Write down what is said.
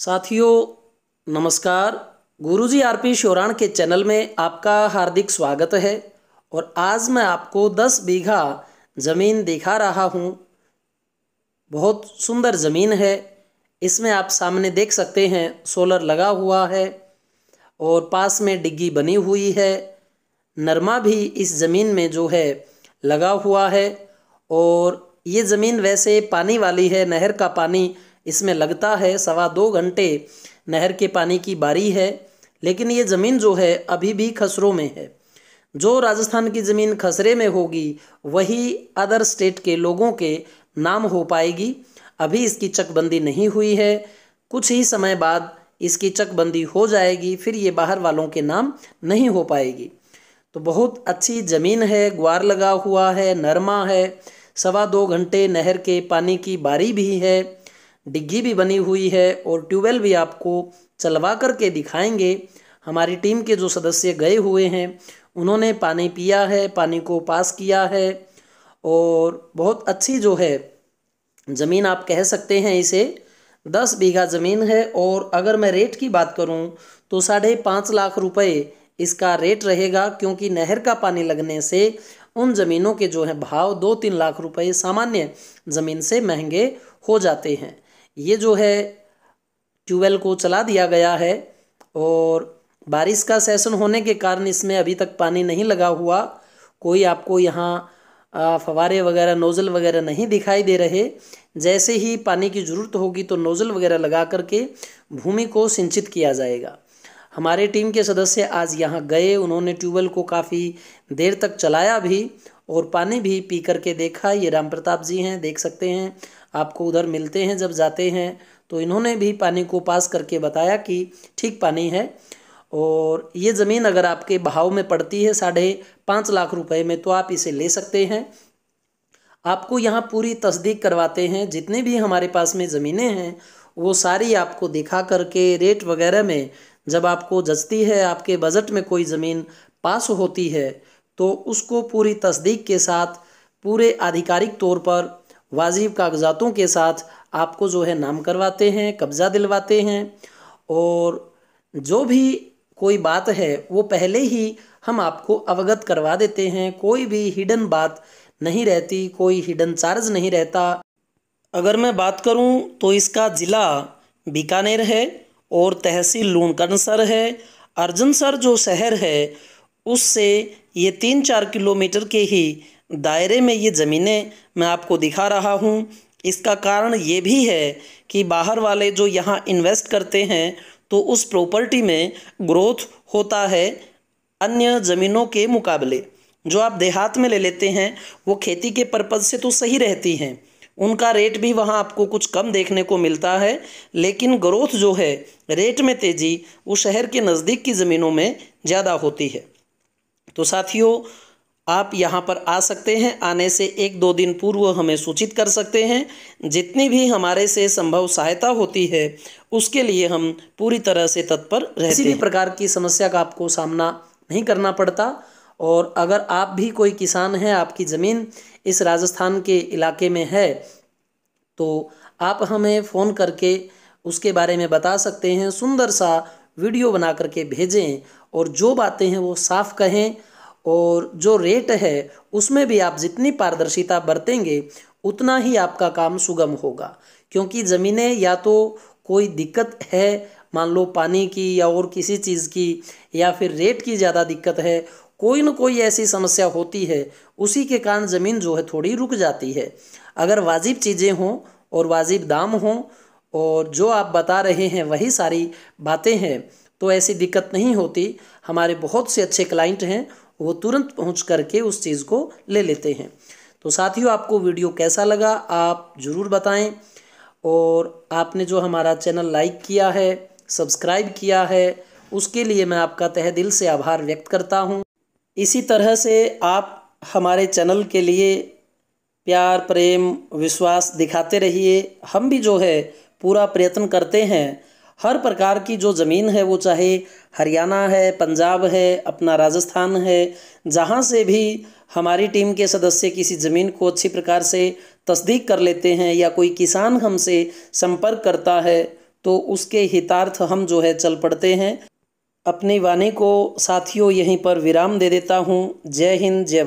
साथियों नमस्कार गुरुजी आरपी शोराण के चैनल में आपका हार्दिक स्वागत है और आज मैं आपको 10 बीघा ज़मीन दिखा रहा हूँ बहुत सुंदर ज़मीन है इसमें आप सामने देख सकते हैं सोलर लगा हुआ है और पास में डिग्गी बनी हुई है नरमा भी इस ज़मीन में जो है लगा हुआ है और ये ज़मीन वैसे पानी वाली है नहर का पानी इसमें लगता है सवा दो घंटे नहर के पानी की बारी है लेकिन ये ज़मीन जो है अभी भी खसरों में है जो राजस्थान की ज़मीन खसरे में होगी वही अदर स्टेट के लोगों के नाम हो पाएगी अभी इसकी चकबंदी नहीं हुई है कुछ ही समय बाद इसकी चकबंदी हो जाएगी फिर ये बाहर वालों के नाम नहीं हो पाएगी तो बहुत अच्छी ज़मीन है ग्वार लगा हुआ है नरमा है सवा दो घंटे नहर के पानी की बारी भी है डिग्गी भी बनी हुई है और ट्यूबवेल भी आपको चलवा करके दिखाएंगे हमारी टीम के जो सदस्य गए हुए हैं उन्होंने पानी पिया है पानी को पास किया है और बहुत अच्छी जो है ज़मीन आप कह सकते हैं इसे दस बीघा ज़मीन है और अगर मैं रेट की बात करूं तो साढ़े पाँच लाख रुपए इसका रेट रहेगा क्योंकि नहर का पानी लगने से उन ज़मीनों के जो है भाव दो तीन लाख रुपए सामान्य ज़मीन से महंगे हो जाते हैं ये जो है ट्यूबवेल को चला दिया गया है और बारिश का सेशन होने के कारण इसमें अभी तक पानी नहीं लगा हुआ कोई आपको यहाँ फवारे वगैरह नोज़ल वगैरह नहीं दिखाई दे रहे जैसे ही पानी की ज़रूरत होगी तो नोज़ल वगैरह लगा करके भूमि को सिंचित किया जाएगा हमारे टीम के सदस्य आज यहाँ गए उन्होंने ट्यूबवेल को काफ़ी देर तक चलाया भी और पानी भी पी करके देखा ये राम प्रताप जी हैं देख सकते हैं आपको उधर मिलते हैं जब जाते हैं तो इन्होंने भी पानी को पास करके बताया कि ठीक पानी है और ये ज़मीन अगर आपके बहाव में पड़ती है साढ़े पाँच लाख रुपए में तो आप इसे ले सकते हैं आपको यहाँ पूरी तस्दीक करवाते हैं जितने भी हमारे पास में ज़मीनें हैं वो सारी आपको दिखा करके रेट वगैरह में जब आपको जचती है आपके बजट में कोई ज़मीन पास होती है तो उसको पूरी तस्दीक के साथ पूरे आधिकारिक तौर पर वाजिब कागजातों के साथ आपको जो है नाम करवाते हैं कब्ज़ा दिलवाते हैं और जो भी कोई बात है वो पहले ही हम आपको अवगत करवा देते हैं कोई भी हिडन बात नहीं रहती कोई हिडन चार्ज नहीं रहता अगर मैं बात करूं तो इसका ज़िला बीकानेर है और तहसील लूणकनसर है अर्जनसर जो शहर है उससे ये तीन चार किलोमीटर के ही दायरे में ये ज़मीनें मैं आपको दिखा रहा हूँ इसका कारण ये भी है कि बाहर वाले जो यहाँ इन्वेस्ट करते हैं तो उस प्रॉपर्टी में ग्रोथ होता है अन्य ज़मीनों के मुकाबले जो आप देहात में ले लेते हैं वो खेती के पर्पज़ से तो सही रहती हैं उनका रेट भी वहाँ आपको कुछ कम देखने को मिलता है लेकिन ग्रोथ जो है रेट में तेज़ी वो शहर के नज़दीक की ज़मीनों में ज़्यादा होती है तो साथियों आप यहाँ पर आ सकते हैं आने से एक दो दिन पूर्व हमें सूचित कर सकते हैं जितनी भी हमारे से संभव सहायता होती है उसके लिए हम पूरी तरह से तत्पर रहते किसी भी प्रकार की समस्या का आपको सामना नहीं करना पड़ता और अगर आप भी कोई किसान हैं आपकी ज़मीन इस राजस्थान के इलाके में है तो आप हमें फ़ोन करके उसके बारे में बता सकते हैं सुंदर सा वीडियो बना करके भेजें और जो बातें हैं वो साफ़ कहें और जो रेट है उसमें भी आप जितनी पारदर्शिता बरतेंगे उतना ही आपका काम सुगम होगा क्योंकि ज़मीनें या तो कोई दिक्कत है मान लो पानी की या और किसी चीज़ की या फिर रेट की ज़्यादा दिक्कत है कोई ना कोई ऐसी समस्या होती है उसी के कारण ज़मीन जो है थोड़ी रुक जाती है अगर वाजिब चीज़ें हों और वाजिब दाम हों और जो आप बता रहे हैं वही सारी बातें हैं तो ऐसी दिक्कत नहीं होती हमारे बहुत से अच्छे क्लाइंट हैं वो तुरंत पहुंच करके उस चीज़ को ले लेते हैं तो साथियों आपको वीडियो कैसा लगा आप ज़रूर बताएं और आपने जो हमारा चैनल लाइक किया है सब्सक्राइब किया है उसके लिए मैं आपका तह दिल से आभार व्यक्त करता हूँ इसी तरह से आप हमारे चैनल के लिए प्यार प्रेम विश्वास दिखाते रहिए हम भी जो है पूरा प्रयत्न करते हैं हर प्रकार की जो ज़मीन है वो चाहे हरियाणा है पंजाब है अपना राजस्थान है जहाँ से भी हमारी टीम के सदस्य किसी ज़मीन को अच्छी प्रकार से तस्दीक कर लेते हैं या कोई किसान हमसे संपर्क करता है तो उसके हितार्थ हम जो है चल पड़ते हैं अपनी वाणी को साथियों यहीं पर विराम दे देता हूँ जय हिंद जय